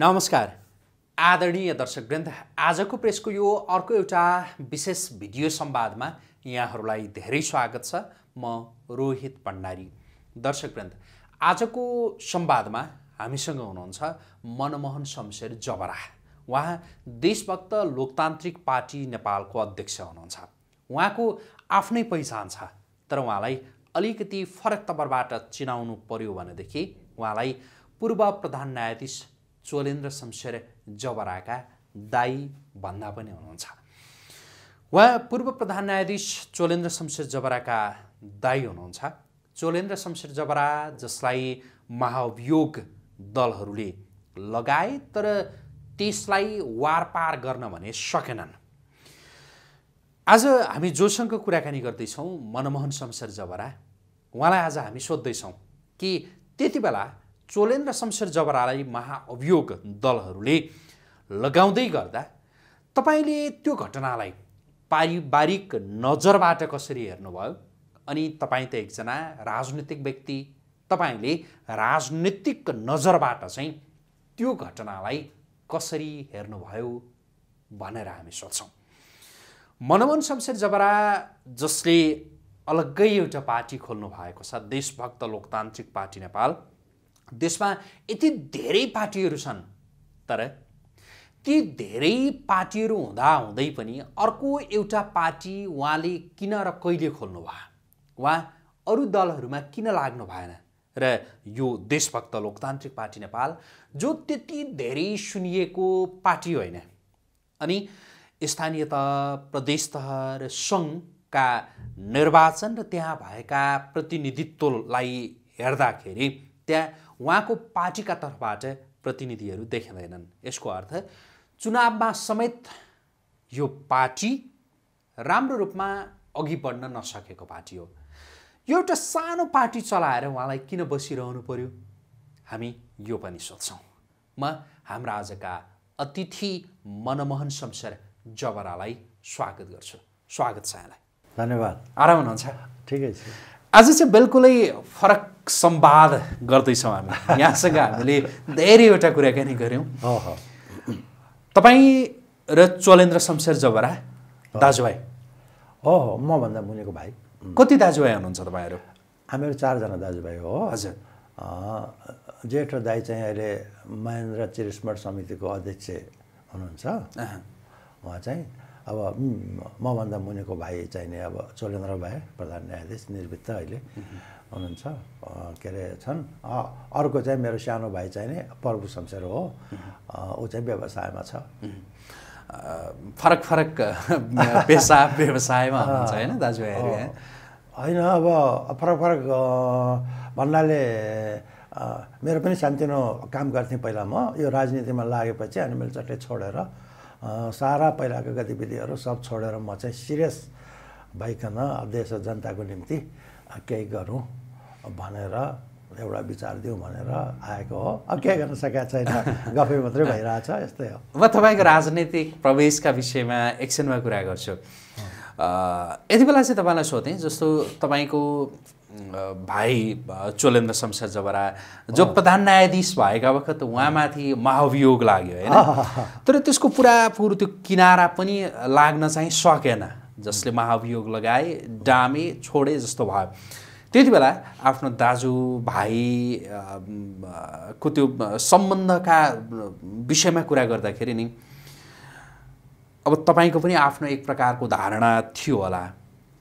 नमस्कार आदरणीय दर्शकवृन्द आजको प्रेसको यो अर्को एउटा विशेष भिडियो सम्वादमा यहाँहरूलाई धेरै स्वागत छ म रोहित भण्डारी दर्शकवृन्द आजको संवादमा हामीसँग हुनुहुन्छ मनमोहन शमशेर जबरा उहाँ देशभक्त लोकतान्त्रिक पार्टी नेपालको अध्यक्ष हुनुहुन्छ उहाँको आफ्नै पहिचान छ तर उहाँलाई अलिकति फरक तबरबाट चिनाउनु पर्यो भनेदेखि उहाँलाई पूर्व प्रधान न्यायाधीश चोलेन्द्र शमशेर जबराका दाई भन्दा पनि हुनुहुन्छ उहाँ पूर्व प्रधान न्यायाधीश चोलेन्द्र शमशेर जबराका दाई हुनुहुन्छ चोलेन्द्र शमशेर जबरा जसलाई महाअभियोग दलहरूले लगाए तर त्यसलाई वारपार गर्न भने सकेनन् आज हामी जोसँग कुराकानी गर्दैछौँ मनमोहन शमशेर जबरा उहाँलाई आज हामी सोध्दैछौँ कि त्यति बेला चोलेन र शमशेर जबरालाई महाअभियोग दलहरूले लगाउँदै गर्दा तपाईँले त्यो घटनालाई पारिवारिक नजरबाट कसरी हेर्नुभयो अनि तपाईँ त एकजना राजनीतिक व्यक्ति तपाईँले राजनीतिक नजरबाट चाहिँ त्यो घटनालाई कसरी हेर्नुभयो भनेर हामी सोध्छौँ मनमोहन शमशेर जबरा जसले अलग्गै एउटा पार्टी खोल्नु भएको छ देशभक्त लोकतान्त्रिक पार्टी नेपाल देशमा यति धेरै पार्टीहरू छन् तर ती धेरै पार्टीहरू हुँदाहुँदै पनि अर्को एउटा पार्टी उहाँले किन र कहिले खोल्नु भयो उहाँ अरू दलहरूमा किन लाग्नु भएन र यो देशभक्त लोकतान्त्रिक पार्टी नेपाल जो त्यति धेरै सुनिएको पार्टी होइन अनि स्थानीय तह प्रदेश तह र सङ्घका निर्वाचन र त्यहाँ भएका प्रतिनिधित्वलाई हेर्दाखेरि त्यहाँ उहाँको पार्टीका तर्फबाट प्रतिनिधिहरू देखिँदैनन् यसको अर्थ चुनावमा समेत यो पार्टी राम्रो रूपमा अघि बढ्न नसकेको पार्टी हो यो एउटा सानो पार्टी चलाएर उहाँलाई किन बसिरहनु पर्यो हामी यो पनि सोध्छौँ म हाम्रा आजका अतिथि मनमोहन शमशेर जबरालाई स्वागत गर्छु स्वागत छ यहाँलाई धन्यवाद आराम हुनुहुन्छ ठिकै छ आज चाहिँ बिल्कुलै फरक संवाद गर्दैछौँ हामी यहाँसँग हामीले धेरैवटा कुराकानी गऱ्यौँ तपाईँ र चोलेन्द्र शमशेर जबरा दाजुभाइ हो हो मभन्दा मुनिको भाइ कति दाजुभाइ हुनुहुन्छ तपाईँहरू हामीहरू चारजना दाजुभाइ हो हजुर जेठो दाइ चाहिँ अहिले महेन्द्र चिरस्मरण समितिको अध्यक्ष हुनुहुन्छ उहाँ चाहिँ अब मभन्दा मुनिको भाइ चाहिने अब चोलेन्द्र भाइ प्रधान न्यायाधीश निर्वृत्त अहिले हुनुहुन्छ के अरे छन् अर्को चाहिँ मेरो सानो भाइ चाहिने प्रभु शमशेर हो ऊ चाहिँ व्यवसायमा छ फरक फरक पेसा व्यवसायमा हुनुहुन्छ होइन दाजुभाइहरू होइन अब फरक फरक भन्नाले मेरो पनि सानोतिनो काम गर्थेँ पहिला म यो राजनीतिमा लागेपछि अनि मैले चट्टै छोडेर सारा पहिलाको गतिविधिहरू सब छोडेर म चाहिँ सिरियस भइकन देश र जनताको निम्ति केही गरौँ भनेर एउटा विचार दिउँ भनेर आएको हो अब केही गर्न सकेका छैन गफे मात्रै भइरहेछ यस्तै हो म तपाईँको राजनीतिक प्रवेशका विषयमा एकछिनमा कुरा गर्छु यति बेला चाहिँ तपाईँलाई सोधेँ जस्तो तपाईँको भाइ चोलेन्द्र शमशेर जबरा जो प्रधान न्यायाधीश भएका वखत उहाँमाथि महाभियोग लाग्यो होइन तर त्यसको पुरापुर त्यो किनारा पनि लाग्न चाहिँ सकेन जसले महाभियोग लगाए डामे छोडे जस्तो भयो त्यति बेला आफ्नो दाजु भाइ को त्यो सम्बन्धका विषयमा कुरा गर्दाखेरि नि अब तपाईँको पनि आफ्नो एक प्रकारको धारणा थियो होला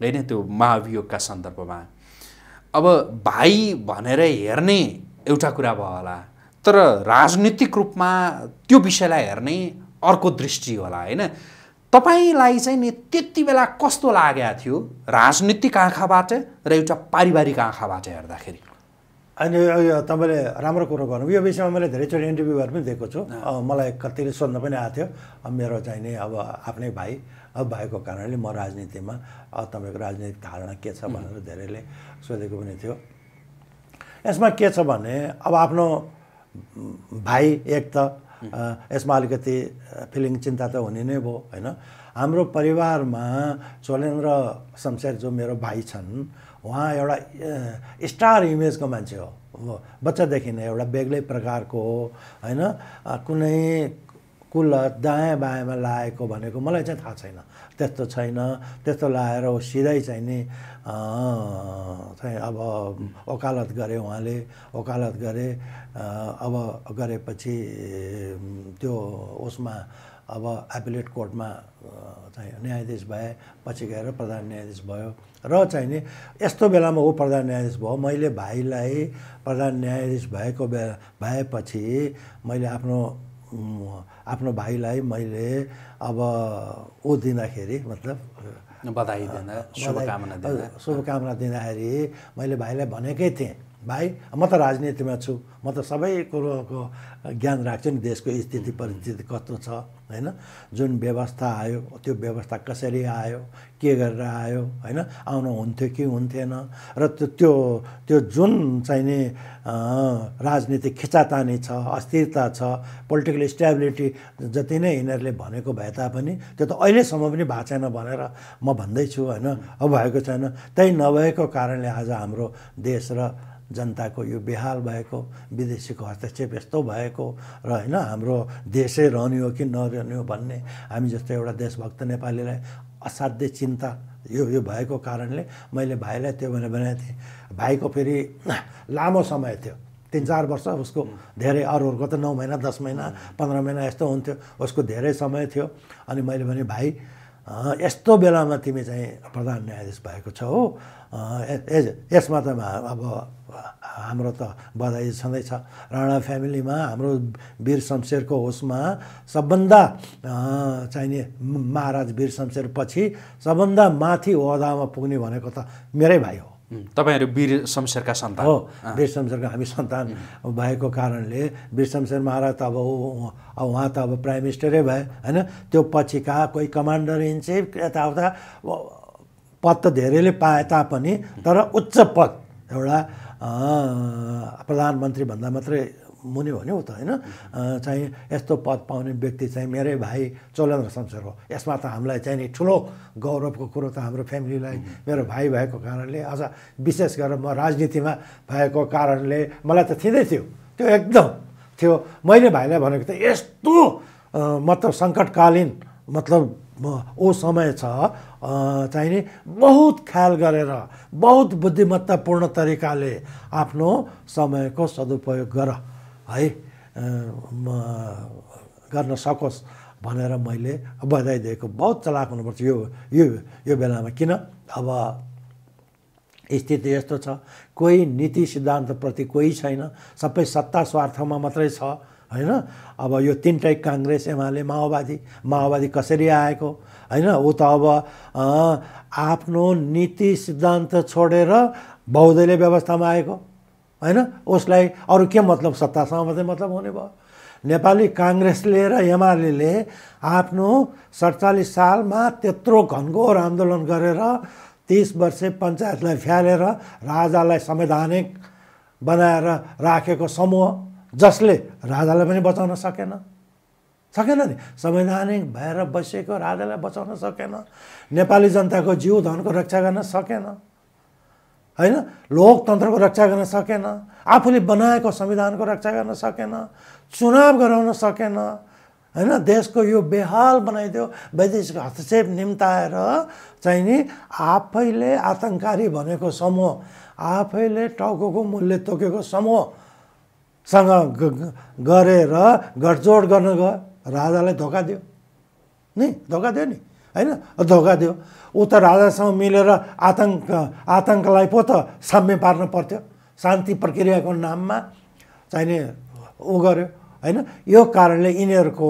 होइन त्यो महाभियोगका सन्दर्भमा अब भाइ भनेर हेर्ने एउटा कुरा भयो होला तर राजनीतिक रूपमा त्यो विषयलाई हेर्ने अर्को दृष्टि होला होइन तपाईँलाई चाहिँ नि त्यति बेला कस्तो लागेको थियो राजनीतिक आँखाबाट र एउटा पारिवारिक आँखाबाट हेर्दाखेरि अनि तपाईँले राम्रो कुरो गर्नु यो विषयमा मैले धेरैचोटि इन्टरभ्यूहरू पनि दिएको छु मलाई कतिले सोध्न पनि आएको थियो मेरो चाहिँ नि अब आफ्नै भाइ भएको कारणले म राजनीतिमा अब तपाईँको राजनीतिक धारणा के छ भनेर धेरैले सोधेको पनि थियो यसमा के छ भने अब आफ्नो भाइ एक त यसमा अलिकति फिलिङ चिन्ता त हुने नै भयो होइन हाम्रो परिवारमा चोलेन्द्र शमशेर जो मेरो भाइ छन् उहाँ एउटा स्टार इमेजको मान्छे हो बच्चादेखि नै एउटा बेग्लै प्रकारको होइन कुनै कुल दायाँ बायाँमा लागेको भनेको मलाई चाहिँ थाहा छैन त्यस्तो छैन त्यस्तो लाएर सिधै चाहिँ नि चाहिँ अब वकालत गरे उहाँले वकालत गरे अब गरेपछि त्यो उसमा अब एपिलेट कोर्टमा चाहिँ न्यायाधीश भए पछि गएर प्रधान न्यायाधीश भयो र चाहिँ नि यस्तो बेलामा ऊ प्रधान न्यायाधीश भयो मैले भाइलाई प्रधान न्यायाधीश भएको बेला भएपछि मैले आफ्नो आफ्नो भाइलाई मैले अब ऊ दिँदाखेरि मतलब बधाई दिँदा शुभकामना शुभकामना दिँदाखेरि मैले भाइलाई भनेकै थिएँ भाइ म त राजनीतिमा छु म त सबै कुरोको ज्ञान राख्छु नि देशको स्थिति परिस्थिति कस्तो छ होइन जुन व्यवस्था आयो त्यो व्यवस्था कसरी आयो के गरेर आयो होइन आउनु हुन्थ्यो कि हुन्थेन र त्यो त्यो त्यो जुन चाहिँ नि राजनीति खिचातानी छ अस्थिरता छ पोलिटिकल स्टेबिलिटी जति नै यिनीहरूले भनेको भए तापनि त्यो त अहिलेसम्म पनि भएको छैन भनेर म भन्दैछु होइन अब भएको छैन त्यही नभएको कारणले आज हाम्रो देश र जनताको यो बेहाल भएको विदेशीको हस्तक्षेप यस्तो भएको र होइन हाम्रो देशै रहने हो कि नरहने हो भन्ने हामी जस्तो एउटा देशभक्त नेपालीलाई असाध्य चिन्ता यो यो भएको कारणले मैले भाइलाई त्यो मैले भनेको थिएँ भाइको फेरि लामो समय थियो तिन चार वर्ष उसको धेरै अरूहरूको त नौ महिना दस महिना पन्ध्र महिना यस्तो हुन्थ्यो उसको धेरै समय थियो अनि मैले भने भाइ यस्तो बेलामा तिमी चाहिँ प्रधान न्यायाधीश भएको छ हो यसमा त अब हाम्रो त बधाई छँदैछ राणा फ्यामिलीमा हाम्रो वीर शमशेरको होसमा सबभन्दा चाहिने महाराज वीर शमशेर पछि सबभन्दा माथि ओहदामा पुग्ने भनेको त मेरै भाइ हो तपाईँहरू वीर शमशेरका सन्तान हो वीर शमशेरका हामी सन्तान भएको कारणले वीर शमशेर महाराज त अब उहाँ त अब प्राइम मिनिस्टरै भए होइन त्यो पछिका कोही कमान्डर इन चिफ यताउता पद त धेरैले पाए तापनि तर उच्च पद एउटा प्रधानमन्त्री भन्दा मात्रै मुनि भन्यो त होइन चाहिँ यस्तो पद पाउने व्यक्ति चाहिँ मेरै भाइ चौलेन्द्र शमशेर हो यसमा त हामीलाई चाहिँ नि ठुलो गौरवको कुरो त हाम्रो फ्यामिलीलाई मेरो भाइ भएको कारणले अझ विशेष गरेर म राजनीतिमा भएको कारणले मलाई त थिँदै थियो त्यो एकदम थियो मैले भाइलाई भनेको त यस्तो मतलब सङ्कटकालीन मतलब ओ समय छ चाहिने बहुत ख्याल गरेर बहुत बुद्धिमत्तापूर्ण तरिकाले आफ्नो समयको सदुपयोग गर है गर्न सकोस् भनेर मैले बधाई दिएको बहुत चलाक हुनुपर्छ यो यो यो बेलामा किन अब स्थिति यस्तो छ कोही नीति सिद्धान्तप्रति कोही छैन सबै सत्ता स्वार्थमा मात्रै छ होइन अब यो तिनटै काङ्ग्रेस एमाले माओवादी माओवादी कसरी आएको होइन ऊ त अब आफ्नो नीति सिद्धान्त छोडेर बहुदलीय व्यवस्थामा आएको होइन उसलाई अरू के मतलब सत्तासँग मात्रै मतलब हुने भयो नेपाली काङ्ग्रेसले र एमाले आफ्नो सडचालिस सालमा त्यत्रो घनघोर आन्दोलन गरेर तिस वर्ष पञ्चायतलाई फ्यालेर राजालाई संवैधानिक बनाएर राखेको समूह जसले राजालाई पनि बचाउन सकेन सकेन नि संवैधानिक भएर बसेको राजालाई बचाउन सकेन नेपाली जनताको जीव धनको रक्षा गर्न सकेन होइन लोकतन्त्रको रक्षा गर्न सकेन आफूले बनाएको संविधानको रक्षा गर्न सकेन चुनाव गराउन सकेन होइन देशको यो बेहाल बनाइदियो वैदेशिक हस्तक्षेप निम्ताएर चाहिँ नि आफैले आतङ्कारी भनेको समूह आफैले टाउको मूल्य तोकेको समूह सँग गरेर गठजोड गर्न गयो राजालाई धोका दियो नि धोका दियो नि होइन धोका दियो ऊ त राजासँग मिलेर आतङ्क आतङ्कलाई पो त साम्य पार्न पर्थ्यो शान्ति प्रक्रियाको नाममा चाहिने ऊ गर्यो होइन यो कारणले यिनीहरूको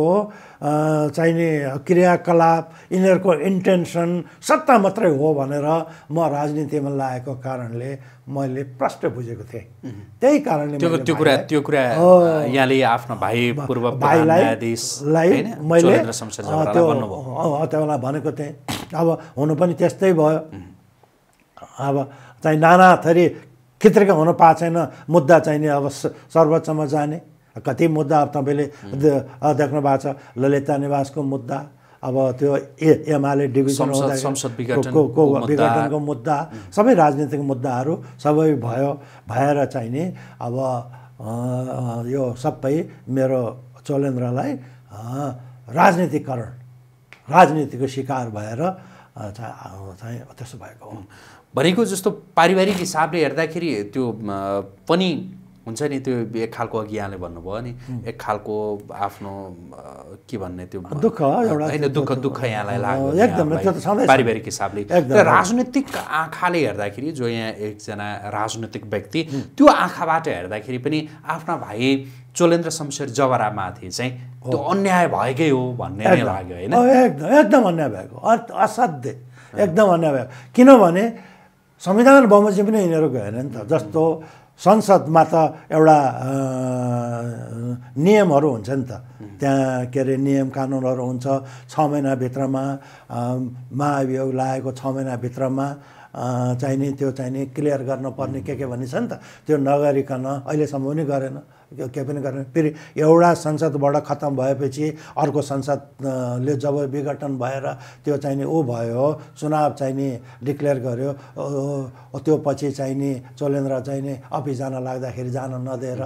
चाहिने क्रियाकलाप यिनीहरूको इन्टेन्सन सत्ता मात्रै हो भनेर म राजनीतिमा लागेको कारणले मैले प्रष्ट बुझेको थिएँ त्यही कारणले त्यो कुरा त्यो कुरा यहाँले आफ्नो भाइ पूर्व भाइलाई मैले त्यो त्यसलाई भनेको थिएँ अब हुनु पनि त्यस्तै भयो अब चाहिँ नाना थरी खित्रेका हुन पाएको छैन मुद्दा चाहिने अब सर्वोच्चमा जाने कति मुद्दा अब तपाईँले देख्नु भएको छ ललिता निवासको मुद्दा अब त्यो ए एमाले डिभिजन को विघटनको मुद्दा सबै राजनीतिक मुद्दाहरू सबै भयो भएर चाहिँ नि अब यो सबै मेरो चोलेन्द्रलाई राजनीतिकरण राजनीतिको शिकार भएर चाहिँ त्यसो भएको हो भनेको जस्तो पारिवारिक हिसाबले हेर्दाखेरि त्यो पनि हुन्छ नि त्यो एक खालको अघि यहाँले भन्नुभयो नि एक खालको आफ्नो के भन्ने त्यो दुःख होइन दुःख दुःख यहाँलाई लाग्यो पारिवारिक हिसाबले राजनैतिक राजनीतिक आँखाले हेर्दाखेरि जो यहाँ एकजना राजनीतिक व्यक्ति त्यो आँखाबाट हेर्दाखेरि पनि आफ्ना भाइ चोलेन्द्र शमशेर जवरामाथि चाहिँ त्यो अन्याय भएकै हो भन्ने लाग्यो होइन एकदम एकदम अन्याय भएको असाध्य एकदम अन्याय भएको किनभने संविधान बमोजिम पनि यिनीहरू गएन नि त जस्तो संसदमा त एउटा नियमहरू हुन्छ नि त त्यहाँ के अरे नियम कानुनहरू हुन्छ छ महिनाभित्रमा महाभियोग लागेको छ महिनाभित्रमा चाहिने त्यो चाहिने क्लियर गर्नुपर्ने के के भन्ने छ नि त त्यो नगरिकन अहिलेसम्म पनि गरेन के पनि गरेन फेरि एउटा संसदबाट खत्तम भएपछि अर्को संसदले जब विघटन भएर त्यो चाहिने ऊ भयो चुनाव चाहिने डिक्लेयर गर्यो त्यो पछि चाहिने चोलेन्द्र चाहिने अफिस जान लाग्दाखेरि जान नदिएर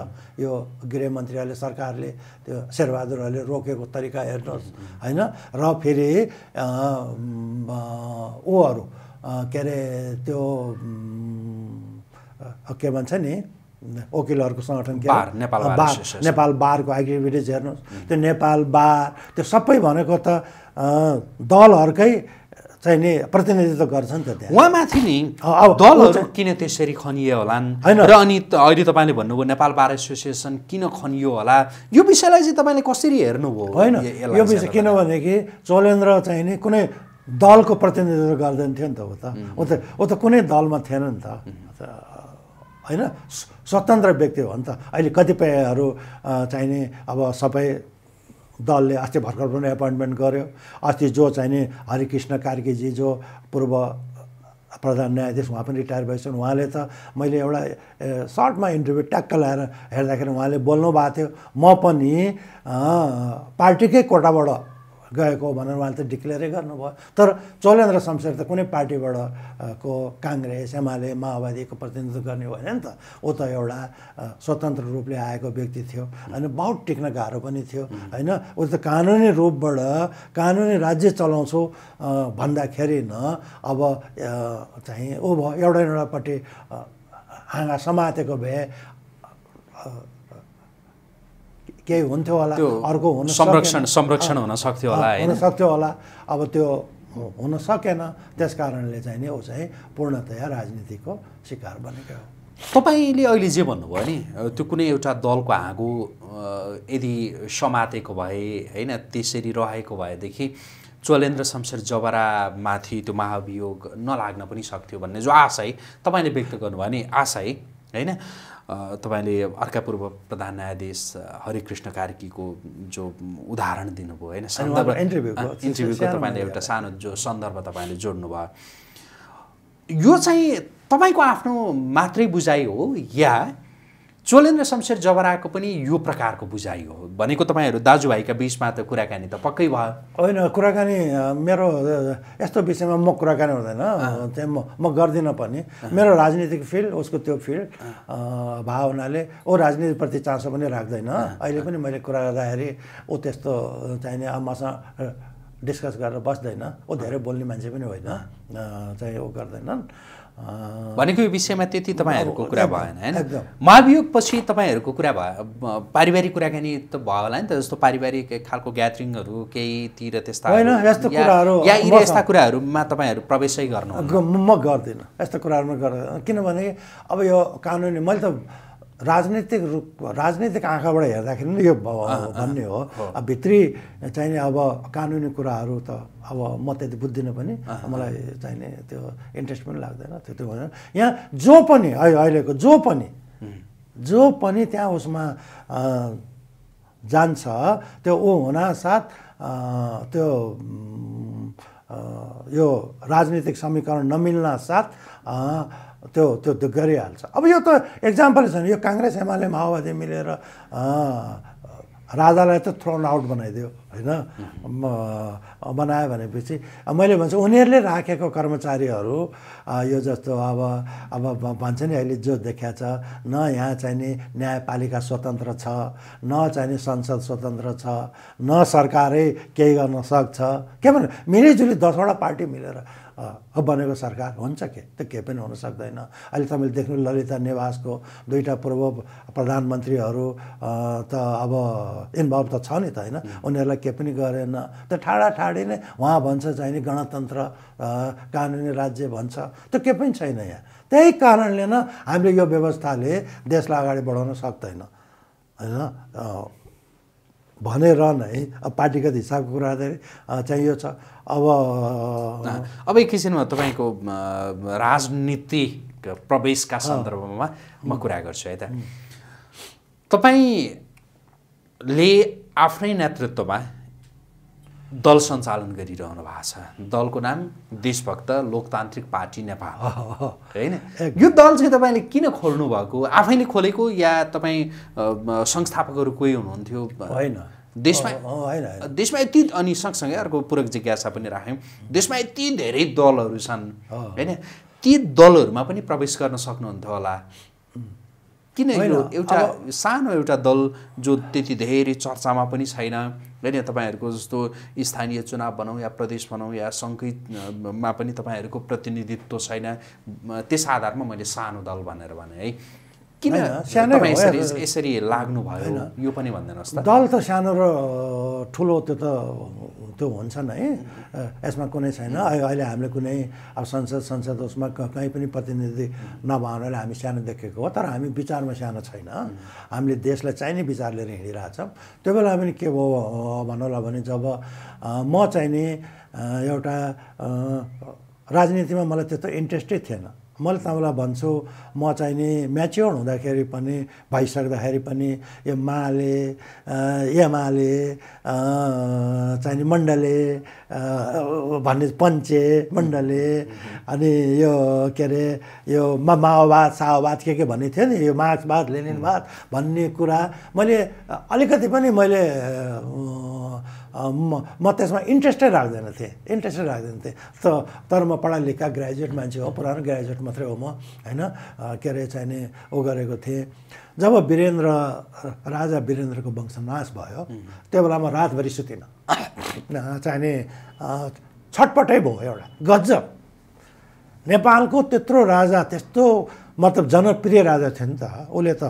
यो गृहमन्त्रीहरूले सरकारले त्यो शेरबहादुरहरूले रोकेको तरिका हेर्नुहोस् होइन र फेरि ऊहरू के अरे त्यो के भन्छ नि वकिलहरूको सङ्गठन के बार नेपाल बारको एक्टिभिटिज हेर्नुहोस् त्यो नेपाल बार त्यो सबै भनेको त दलहरूकै चाहिँ नि प्रतिनिधित्व गर्छ नि त त्यहाँ उहाँमाथि नि अब दलहरू किन त्यसरी खनियो होला होइन र अनि अहिले तपाईँले भन्नुभयो नेपाल बार एसोसिएसन किन खनियो होला यो विषयलाई चाहिँ तपाईँले कसरी हेर्नुभयो होइन यो विषय किनभनेदेखि चोलेन्द्र चाहिँ नि कुनै दलको प्रतिनिधित्व गर्दैन थियो नि त ऊ त ऊ त ऊ त कुनै दलमा थिएन नि त होइन स्वतन्त्र व्यक्ति हो नि त अहिले कतिपयहरू चाहिने अब सबै दलले अस्ति भर्खर पनि एपोइन्टमेन्ट गर्यो अस्ति जो चाहिने हरिकृष्ण कार्कीजी जो पूर्व प्रधान न्यायाधीश उहाँ पनि रिटायर भइसक्नु उहाँले त मैले एउटा सर्टमा इन्टरभ्यू ट्याक्क लगाएर हेर्दाखेरि उहाँले बोल्नु भएको थियो म पनि पार्टीकै कोटाबाट गएको भनेर उहाँले त डिक्लेयरै गर्नुभयो तर चोलेन्द्र शमशेर त कुनै पार्टीबाट को काङ्ग्रेस एमाले माओवादीको प्रतिनिधित्व गर्ने होइन नि त ऊ त एउटा स्वतन्त्र रूपले आएको व्यक्ति थियो होइन बहुत टिक्न गाह्रो पनि थियो होइन ऊ त कानुनी रूपबाट कानुनी राज्य चलाउँछु भन्दाखेरि न अब चाहिँ ऊ भयो एउटा एउटापट्टि हाँगा समातेको भए केही हुन्थ्यो होला अर्को हुन संरक्षण संरक्षण हुन सक्थ्यो होला हुन सक्थ्यो होला अब त्यो हुन सकेन त्यस कारणले चाहिँ नि ऊ चाहिँ पूर्णतया राजनीतिको शिकार बनेको हो तपाईँले अहिले जे भन्नुभयो नि त्यो कुनै एउटा दलको हाँगो यदि समातेको भए होइन त्यसरी रहेको भएदेखि चोलेन्द्र शमशेर जबरामाथि त्यो महाभियोग नलाग्न पनि सक्थ्यो भन्ने जो है तपाईँले व्यक्त गर्नुभयो नि है होइन तपाईँले अर्का पूर्व प्रधान न्यायाधीश हरिकृष्ण कार्कीको जो उदाहरण दिनुभयो होइन सन्दर्भ इन्टरभ्यूको तपाईँले एउटा सानो जो सन्दर्भ तपाईँले जोड्नुभयो यो चाहिँ तपाईँको आफ्नो मात्रै बुझाइ हो या चोलेन्द्र शमशेर जबराको पनि यो प्रकारको बुझाइ हो भनेको तपाईँहरू दाजुभाइका बिचमा त कुराकानी त पक्कै भयो होइन कुराकानी मेरो यस्तो विषयमा म कुराकानी हुँदैन त्यहाँ म म गर्दिनँ पनि मेरो राजनीतिक फिल्ड उसको त्यो फिल्ड भावनाले ऊ राजनीतिप्रति चासो पनि राख्दैन अहिले पनि मैले कुरा गर्दाखेरि ऊ त्यस्तो चाहिँ नि मसँग डिस्कस गरेर बस्दैन ऊ धेरै बोल्ने मान्छे पनि होइन चाहिँ ऊ गर्दैनन् भनेको यो विषयमा त्यति तपाईँहरूको कुरा भएन होइन पछि तपाईँहरूको कुरा भयो पारिवारिक कुराकानी त भयो होला नि त जस्तो पारिवारिक खालको ग्यादरिङहरू केहीतिर त्यस्ता होइन यस्तो कुराहरू या यस्ता कुराहरूमा तपाईँहरू प्रवेशै गर्नु म गर्दिनँ यस्तो कुराहरूमा गर्दैन किनभने अब यो कानुनी मैले त राजनीतिक रूप राजनीतिक आँखाबाट हेर्दाखेरि नि यो भन्ने हो भित्री चाहिने अब कानुनी कुराहरू त अब म त्यति बुझ्दिनँ पनि मलाई चाहिने त्यो इन्ट्रेस्ट पनि लाग्दैन त्यो त्यो भनेर यहाँ जो पनि अहिलेको जो पनि जो पनि त्यहाँ उसमा जान्छ त्यो ऊ साथ त्यो यो राजनीतिक समीकरण नमिल्न साथ त्यो त्यो त्यो गरिहाल्छ अब यो त एक्जाम्पल छैन यो काङ्ग्रेस एमाले माओवादी मिलेर राजालाई त थ्रोन आउट बनाइदियो होइन बनायो भनेपछि मैले भन्छु उनीहरूले राखेको कर्मचारीहरू यो जस्तो अब अब भन्छ नि अहिले जो देखिया छ न यहाँ चाहिने न्यायपालिका स्वतन्त्र छ न चाहिने संसद स्वतन्त्र छ न सरकारै केही गर्न सक्छ के भन्नु मिलिजुली दसवटा पार्टी मिलेर बनेको सरकार हुन्छ के त्यो केही पनि हुन सक्दैन अहिले तपाईँले देख्नु ललिता निवासको दुईवटा पूर्व प्रधानमन्त्रीहरू त अब इन्भल्भ त छ नि त होइन उनीहरूलाई के पनि गरेन त ठाडा ठाडी नै उहाँ भन्छ चाहिने गणतन्त्र कानुनी राज्य भन्छ त्यो के पनि छैन यहाँ त्यही कारणले न हामीले यो व्यवस्थाले देशलाई अगाडि बढाउन सक्दैन होइन भनेर नै अब पार्टीगत हिसाबको कुरा चाहिँ यो छ अब अब एक किसिममा तपाईँको राजनीति प्रवेशका सन्दर्भमा म कुरा गर्छु है त तपाईँले आफ्नै नेतृत्वमा दल सञ्चालन गरिरहनु भएको छ दलको नाम देशभक्त लोकतान्त्रिक पार्टी नेपाल होइन यो दल चाहिँ तपाईँले किन खोल्नु भएको आफैले खोलेको या तपाईँ संस्थापकहरू कोही हुनुहुन्थ्यो होइन देशमा होइन देशमा यति अनि सँगसँगै अर्को पूरक जिज्ञासा पनि राख्यौँ देशमा यति धेरै दलहरू छन् होइन ती दलहरूमा पनि प्रवेश गर्न सक्नुहुन्थ्यो होला किन यो एउटा सानो एउटा दल जो त्यति धेरै चर्चामा पनि छैन होइन तपाईँहरूको जस्तो स्थानीय चुनाव भनौँ या प्रदेश भनौँ या सङ्घमा पनि तपाईँहरूको प्रतिनिधित्व छैन त्यस आधारमा मैले सानो दल भनेर भने है किन सानो यसरी लाग्नु भयो यो पनि भनिदिनुहोस् त दल त सानो र ठुलो त्यो त त्यो हुन्छन् है यसमा कुनै छैन अहिले हामीले कुनै अब संसद संसद उसमा कहीँ पनि प्रतिनिधि नभएर हामी सानो देखेको हो तर हामी विचारमा सानो छैन हामीले देशलाई चाहिने विचार लिएर हिँडिरहेछौँ त्यो बेला पनि के भयो भन्नुहोला भने जब म चाहिने एउटा राजनीतिमा मलाई त्यत्रो इन्ट्रेस्टै थिएन मैले तपाईँलाई भन्छु म चाहिँ नि म्याच्योर हुँदाखेरि पनि भइसक्दाखेरि पनि यो माले एमाले नि मण्डले भन्ने पञ्चे मण्डले अनि यो के अरे यो माओवाद साओवाद के के भन्ने थियो नि यो मार्क्सवाद लेनिनवाद भन्ने कुरा मैले अलिकति पनि मैले म म त्यसमा इन्ट्रेस्टै राख्दैन थिएँ इन्ट्रेस्टै राख्दैन थिएँ त तर म पढा लेखा ग्रेजुएट मान्छे हो पुरानो ग्रेजुएट मात्रै हो म होइन के अरे चाहिने ऊ गरेको थिएँ जब वीरेन्द्र राजा वीरेन्द्रको वंशनाश भयो त्यो बेला म रातभरि सुतिनँ चाहिने छटपटै भयो एउटा गजब नेपालको त्यत्रो राजा त्यस्तो मतलब जनप्रिय राजा थियो नि त उसले त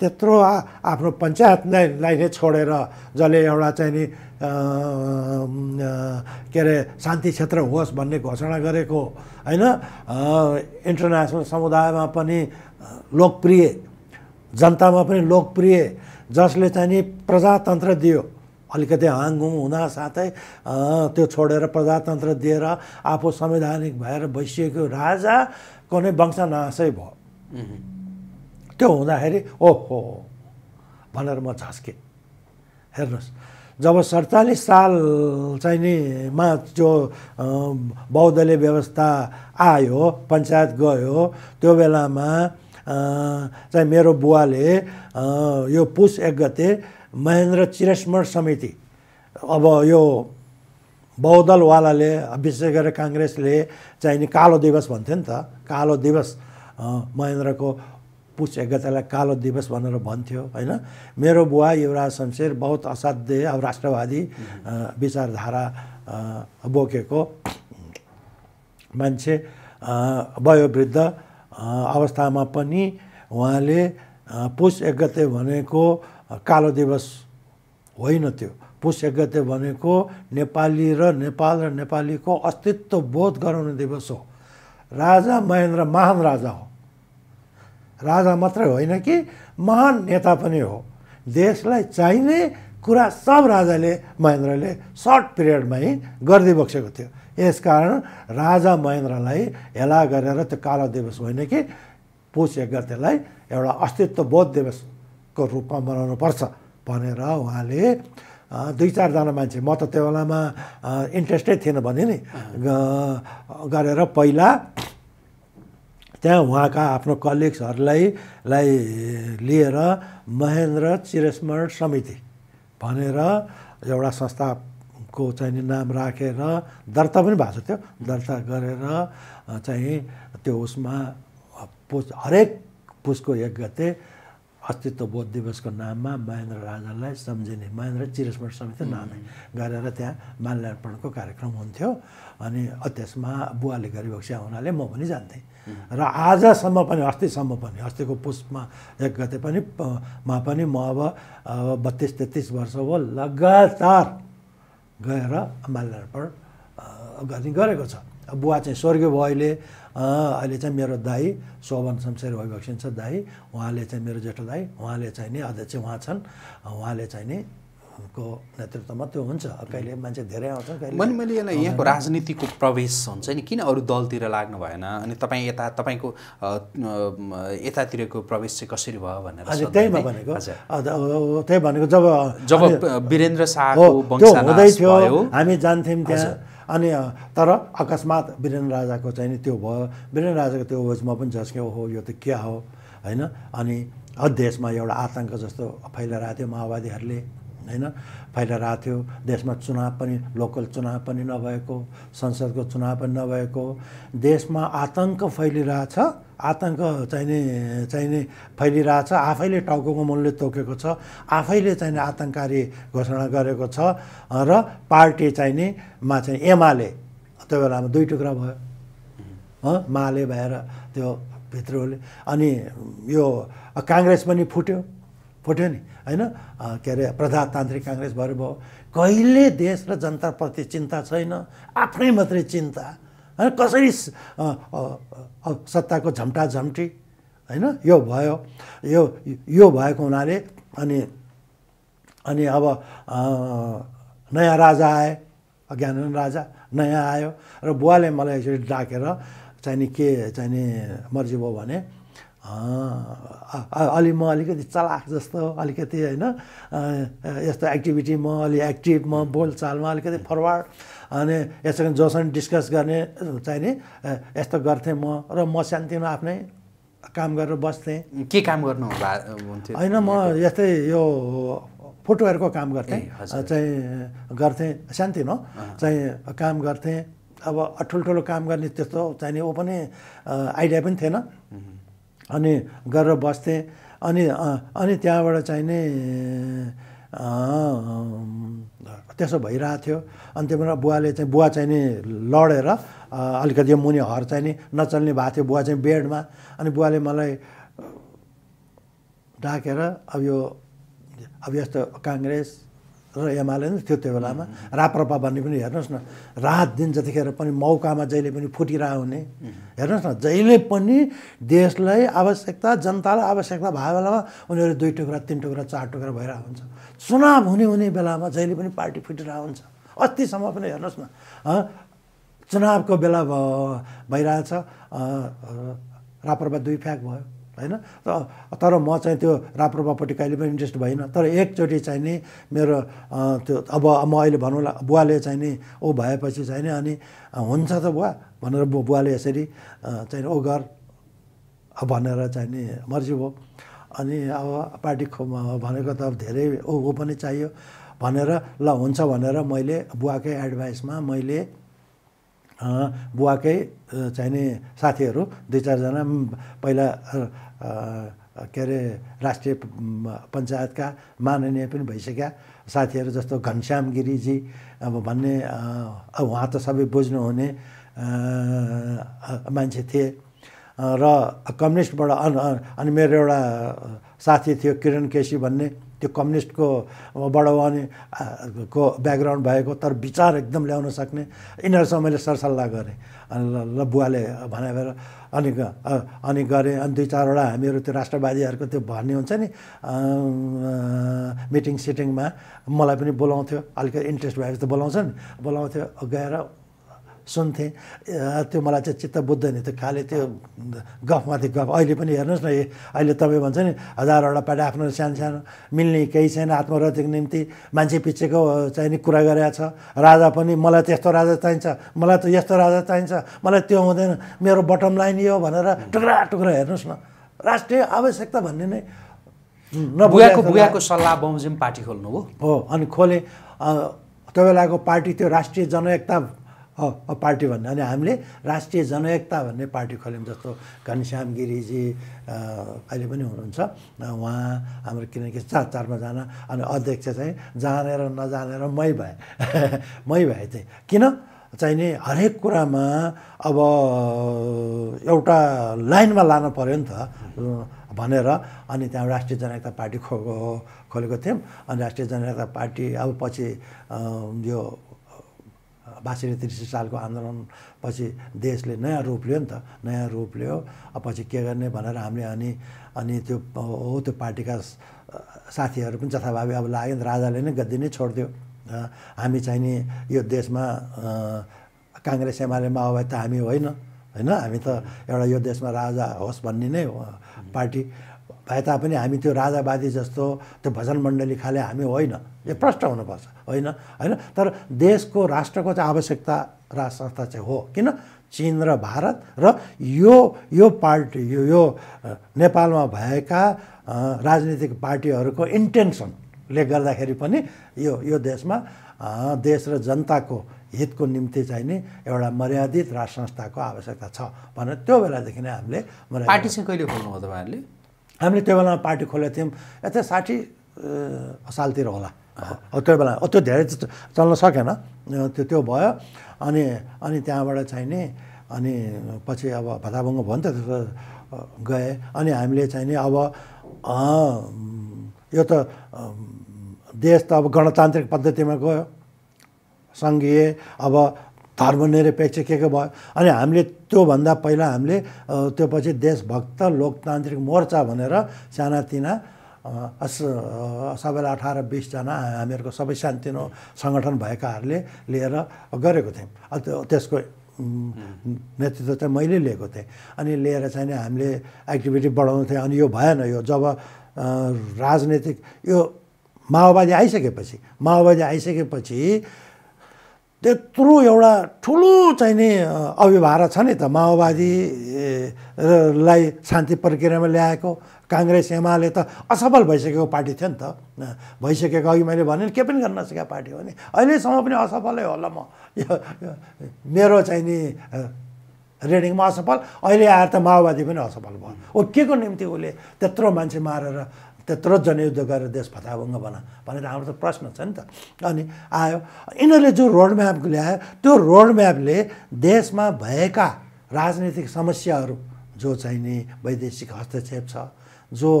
त्यत्रो आफ्नो पञ्चायतलाई नै छोडेर जसले एउटा चाहिँ नि के अरे शान्ति क्षेत्र होस् भन्ने घोषणा गरेको होइन इन्टरनेसनल समुदायमा पनि लोकप्रिय जनतामा पनि लोकप्रिय जसले चाहिँ नि प्रजातन्त्र दियो अलिकति हाङहुङ हुँदा साथै त्यो छोडेर प्रजातन्त्र दिएर आफू संवैधानिक भएर भइसकेको राजाको नै वंशनाशै भयो त्यो हुँदाखेरि ओहो भनेर म झस्केँ हेर्नुहोस् जब सडचालिस साल चाहिँ नि मा जो बहुदलीय व्यवस्था आयो पञ्चायत गयो त्यो बेलामा चाहिँ मेरो बुवाले यो पुष एक गते महेन्द्र चिरस्मर समिति अब यो बहुदलवालाले विशेष गरेर काङ्ग्रेसले चाहिँ नि कालो दिवस भन्थ्यो नि त कालो दिवस महेन्द्रको पुस एकगतालाई कालो दिवस भनेर भन्थ्यो होइन मेरो बुवा युवराज शमशेर बहुत असाध्य अब राष्ट्रवादी विचारधारा बोकेको मान्छे वयोवृद्ध अवस्थामा पनि उहाँले पुस एक गते भनेको कालो दिवस होइन त्यो पुस एक गते भनेको नेपाली र नेपाल र नेपालीको अस्तित्व बोध गराउने दिवस हो राजा महेन्द्र महान राजा हो राजा मात्रै होइन कि महान नेता पनि हो देशलाई चाहिने कुरा सब राजाले महेन्द्रले सर्ट पिरियडमै गरिदिइ बसेको थियो यसकारण राजा महेन्द्रलाई हेला गरेर त्यो कालो दिवस होइन कि पुष एक गतेलाई एउटा अस्तित्व बोध दिवसको रूपमा मनाउनुपर्छ भनेर उहाँले दुई चारजना मान्छे म त त्यो बेलामा इन्ट्रेस्टै थिएन भने नि गरेर पहिला त्यहाँ उहाँका आफ्नो कलिग्सहरूलाई लाई लिएर महेन्द्र चिरस्मरण समिति भनेर एउटा संस्थाको चाहिँ नाम राखेर रा, दर्ता पनि भएको थियो दर्ता गरेर चाहिँ त्यो उसमा पुस हरेक पुसको एक गते अस्तित्वबोध दिवसको नाममा महेन्द्र राजालाई सम्झिने महेन्द्र चिरस्मरण समिति नामै गरेर त्यहाँ माल्यार्पणको कार्यक्रम हुन्थ्यो अनि त्यसमा बुवाले गरिबक्सिया हुनाले म पनि जान्थेँ र आजसम्म पनि अस्तिसम्म पनि अस्तिको पुष्पमा एक गते पनि मा पनि म अब बत्तिस तेत्तिस वर्ष हो लगातार गएर माल्यार्पण गर्ने गरेको छ बुवा चाहिँ स्वर्गीय भयो अहिले अहिले चाहिँ मेरो दाई शोभन शमशेर छ दाई उहाँले चाहिँ मेरो जेठो दाई उहाँले चाहिँ नि अध्यक्ष उहाँ छन् उहाँले चाहिँ नि को नेतृत्वमा त्यो हुन्छ कहिले मान्छे धेरै आउँछ मैले मैले यसलाई यहाँको राजनीतिको प्रवेश हुन्छ नि किन अरू दलतिर लाग्नु भएन अनि तपाईँ यता तपाईँको यतातिरको प्रवेश चाहिँ कसरी भयो भनेर त्यहीमा भनेको त्यही भनेको जब जब वीरेन्द्र शाह हुँदै थियो हामी जान्थ्यौँ त्यहाँ अनि तर अकस्मात वीरेन्द्र राजाको चाहिँ नि त्यो भयो वीरेन्द्र राजाको त्यो म पनि झस्केँ ओहो यो त के हो होइन अनि अध्यक्षमा एउटा आतङ्क जस्तो फैलाइरहेको थियो माओवादीहरूले होइन फैलिरहेको थियो देशमा चुनाव पनि लोकल चुनाव पनि नभएको संसदको चुनाव पनि नभएको देशमा आतङ्क फैलिरहेछ आतङ्क चाहिने चाहिने फैलिरहेछ आफैले टाउको मूल्य तोकेको छ आफैले चाहिने आतङ्ककारी घोषणा गरेको छ र पार्टी मा चाहिँ एमाले त्यो बेलामा दुई टुक्रा भयो माले भएर त्यो भित्रोले अनि यो काङ्ग्रेस पनि फुट्यो फुट्यो नि होइन के अरे प्रजातान्त्रिक काङ्ग्रेस भएर भयो कहिले देश र जनताप्रति चिन्ता छैन आफ्नै मात्रै चिन्ता होइन कसरी सत्ताको झम्टा झम्टी होइन यो भयो यो यो भएको हुनाले अनि अनि अब नयाँ राजा आए अज्ञान राजा नयाँ आयो र बुवाले मलाई यसरी डाकेर चाहिँ नि के चाहिने मर्जी भयो भने अलि म अलिकति चलाख जस्तो अलिकति होइन यस्तो एक्टिभिटी म अलि एक्टिभ म बोलचालमा अलिकति फरवार्ड अनि यसरी जोसँग डिस्कस गर्ने चाहिने यस्तो गर्थेँ म र म शान्तिमा आफ्नै काम गरेर बस्थेँ के काम गर्नु होइन म यस्तै यो फुटवेयरको काम गर्थेँ चाहिँ गर्थेँ सानोतिनो चाहिँ काम गर्थेँ अब ठुल्ठुलो काम गर्ने त्यस्तो चाहिने ऊ पनि आइडिया पनि थिएन अनि गरेर बस्थेँ अनि अनि त्यहाँबाट चाहिँ चाहिने त्यसो भइरहेको थियो अनि त्यही भएर बुवाले चाहिँ बुवा चाहिँ नि लडेर अलिकति मुनि हर चाहिँ नि नचल्ने भएको थियो बुवा चाहिँ बेडमा अनि बुवाले मलाई डाकेर अब यो अब यस्तो काङ्ग्रेस र एमाले नै थियो त्यो बेलामा राप्रपा भन्ने पनि हेर्नुहोस् न रात दिन जतिखेर पनि मौकामा जहिले पनि फुटिरह हुने हेर्नुहोस् न जहिले पनि देशलाई आवश्यकता जनतालाई आवश्यकता भएको बेलामा उनीहरू दुई टुक्रा तिन टुक्रा चार टुक्रा भइरहेको हुन्छ चुनाव हुने हुने बेलामा जहिले पनि पार्टी फुटिरह हुन्छ अस्तिसम्म पनि हेर्नुहोस् न चुनावको बेला भइरहेछ राप्रपा दुई फ्याक भयो होइन र तर म चाहिँ त्यो राप्रपापट्टि कहिले पनि इन्ट्रेस्ट भइनँ तर एकचोटि चाहिँ नि मेरो त्यो अब म अहिले भनौँला बुवाले चाहिँ नि ऊ भएपछि चाहिँ नि अनि हुन्छ त बुवा भनेर बुवाले यसरी चाहिँ ऊ गर भनेर चाहिँ नि मर्जी भयो अनि अब पार्टी भनेको त अब धेरै ऊ पनि चाहियो भनेर ल हुन्छ भनेर मैले बुवाकै एडभाइसमा मैले बुवाकै चाहिने साथीहरू दुई चारजना पहिला के अरे राष्ट्रिय पञ्चायतका माननीय पनि भइसक्या साथीहरू जस्तो घनश्याम गिरीजी अब भन्ने उहाँ त सबै बुझ्नुहुने मान्छे थिए र कम्युनिस्टबाट अनि मेरो एउटा साथी थियो किरण केसी भन्ने त्यो कम्युनिस्टको बडवानी को ब्याकग्राउन्ड भएको तर विचार एकदम ल्याउन सक्ने यिनीहरूसँग मैले सरसल्लाह गरेँ अनि ल बुवाले भने भएर अनि अनि गरेँ अनि दुई चारवटा हामीहरू त्यो राष्ट्रवादीहरूको त्यो भन्ने हुन्छ नि मिटिङ सिटिङमा मलाई पनि बोलाउँथ्यो अलिकति इन्ट्रेस्ट भएपछि त बोलाउँछ नि बोलाउँथ्यो गएर सुन्थेँ त्यो मलाई चाहिँ चित्त बुझ्दैन त्यो खालि त्यो गफमाथि गफ अहिले पनि हेर्नुहोस् न अहिले तपाईँ भन्छ नि हजारवटा पाटा आफ्नो सानो सानो मिल्ने केही छैन आत्मरतिको निम्ति मान्छे पछिको चाहिने कुरा गरेका छ राजा पनि मलाई त यस्तो राजा चाहिन्छ मलाई त यस्तो राजा चाहिन्छ मलाई त्यो हुँदैन मेरो बटम लाइन यो भनेर टुक्रा टुक्रा हेर्नुहोस् न राष्ट्रिय आवश्यकता भन्ने नै नबुगाको बुवाको सल्लाह बमजिम पार्टी खोल्नु हो अनि खोलेँ त्यो बेलाको पार्टी त्यो राष्ट्रिय जनएकता पार्टी भन्ने अनि हामीले राष्ट्रिय जनएकता भन्ने पार्टी खोल्यौँ जस्तो घनश्याम गिरीजी अहिले पनि हुनुहुन्छ उहाँ हाम्रो किनकि चार चारमा जान अनि अध्यक्ष चाहिँ जानेर नजानेर मै भए मै भए चाहिँ किन चाहिँ नि हरेक कुरामा अब एउटा लाइनमा लानु पऱ्यो नि त भनेर अनि त्यहाँ राष्ट्रिय जनता पार्टी खो खोलेको थियौँ अनि राष्ट्रिय जनता पार्टी अब पछि यो बासी र सालको आन्दोलन पछि देशले नयाँ रूप लियो नि त नयाँ रूप लियो अब पछि के गर्ने भनेर हामीले अनि अनि त्यो हो त्यो पार्टीका साथीहरू पनि जथाभावी अब लाग्यो राजाले नै गद्दी नै छोडिदियो हामी चाहिँ नि यो देशमा काङ्ग्रेस एमाले माओवादी त हामी होइन होइन हामी त एउटा यो देशमा राजा होस् भन्ने नै पार्टी भए तापनि हामी त्यो राजावादी जस्तो त्यो भजन मण्डली खाले हामी होइन यो प्रष्ट हुनुपर्छ होइन होइन तर देशको राष्ट्रको चाहिँ आवश्यकता राज संस्था चाहिँ हो किन चिन र भारत र यो यो पार्टी यो यो नेपालमा भएका राजनीतिक पार्टीहरूको इन्टेन्सनले गर्दाखेरि पनि यो यो देशमा देश र जनताको हितको निम्ति चाहिँ नि एउटा मर्यादित राज संस्थाको आवश्यकता छ भनेर त्यो बेलादेखि नै हामीले पार्टी चाहिँ कहिले खोल्नुभयो तपाईँहरूले हामीले त्यो बेलामा पार्टी खोलेको थियौँ यता साठी सालतिर होला हो त्यो बेला त्यो धेरै चल्न सकेन त्यो त्यो भयो अनि अनि त्यहाँबाट चाहिँ नि अनि पछि अब भत्ताभङ्ग भयो नि त गए अनि हामीले चाहिँ नि अब यो त देश त अब गणतान्त्रिक पद्धतिमा गयो सङ्घीय अब धर्मनिरपेक्ष के के भयो अनि हामीले त्योभन्दा पहिला हामीले त्यो पछि देशभक्त लोकतान्त्रिक मोर्चा भनेर सानातिना सबैलाई अठार बिसजना हामीहरूको सबै सानोतिनो सङ्गठन भएकाहरूले लिएर गरेको थियौँ त्यसको नेतृत्व चाहिँ मैले लिएको थिएँ अनि लिएर चाहिँ हामीले एक्टिभिटी थियौँ अनि यो भएन यो जब राजनैतिक यो माओवादी आइसकेपछि माओवादी आइसकेपछि त्यत्रो एउटा ठुलो चाहिने अव्यवहार छ नि त माओवादीलाई शान्ति प्रक्रियामा ल्याएको काङ्ग्रेस एमाले त असफल भइसकेको पार्टी थियो नि त भइसकेको अघि मैले भने के पनि गर्न नसकेको पार्टी हो नि अहिलेसम्म पनि असफलै होला म मेरो चाहिने रेडिङमा असफल अहिले आएर त माओवादी पनि असफल भयो ऊ के को निम्ति उसले त्यत्रो मान्छे मारेर त्यत्रो जनयुद्ध गरेर देश फताभङ्ग बना भनेर हाम्रो त प्रश्न छ नि त अनि आयो यिनीहरूले जो रोड म्याप ल्यायो त्यो रोड म्यापले देशमा भएका राजनीतिक समस्याहरू जो चाहिने वैदेशिक हस्तक्षेप छ जो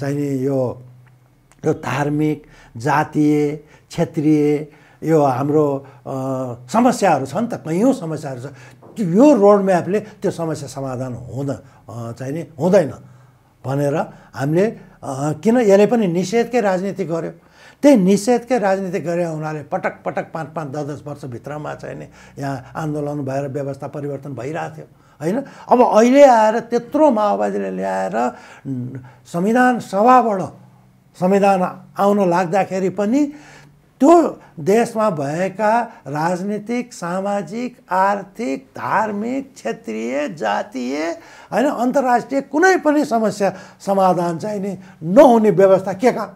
चाहिने यो यो धार्मिक जातीय क्षेत्रीय यो हाम्रो समस्याहरू छ नि त कैयौँ समस्याहरू छ यो रोड म्यापले त्यो समस्या समाधान हुँदा चाहिने हुँदैन भनेर हामीले किन यसले पनि निषेधकै राजनीति गर्यो त्यही निषेधकै राजनीति गरे हुनाले पटक पटक पाँच पाँच दस दस वर्षभित्रमा चाहिँ नि यहाँ आन्दोलन भएर व्यवस्था परिवर्तन भइरहेको थियो होइन अब अहिले आएर त्यत्रो माओवादीले ल्याएर संविधान सभाबाट संविधान आउन लाग्दाखेरि पनि त्यो देशमा भएका राजनीतिक सामाजिक आर्थिक धार्मिक क्षेत्रीय जातीय होइन अन्तर्राष्ट्रिय कुनै पनि समस्या समाधान चाहिँ नि नहुने व्यवस्था के कहाँ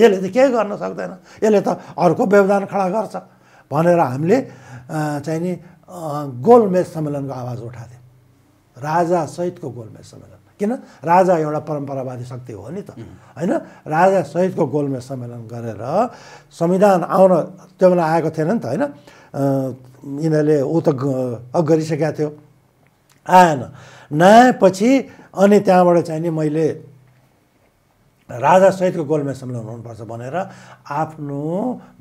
यसले त केही गर्न सक्दैन यसले त अर्को व्यवधान खडा गर्छ भनेर हामीले चाहिँ नि गोलमेज सम्मेलनको आवाज उठाएको थियौँ राजासहितको गोलमेज सम्मेलन किन राजा एउटा परम्परावादी शक्ति हो नि त होइन राजा सहितको गोलमेज सम्मेलन गरेर संविधान आउन त्यो बेला आएको थिएन नि त होइन यिनीहरूले ऊ त गरिसकेका थियो आएन नआएपछि अनि त्यहाँबाट चाहिँ नि मैले राजासहितको गोलमेज सम्मेलन हुनुपर्छ भनेर आफ्नो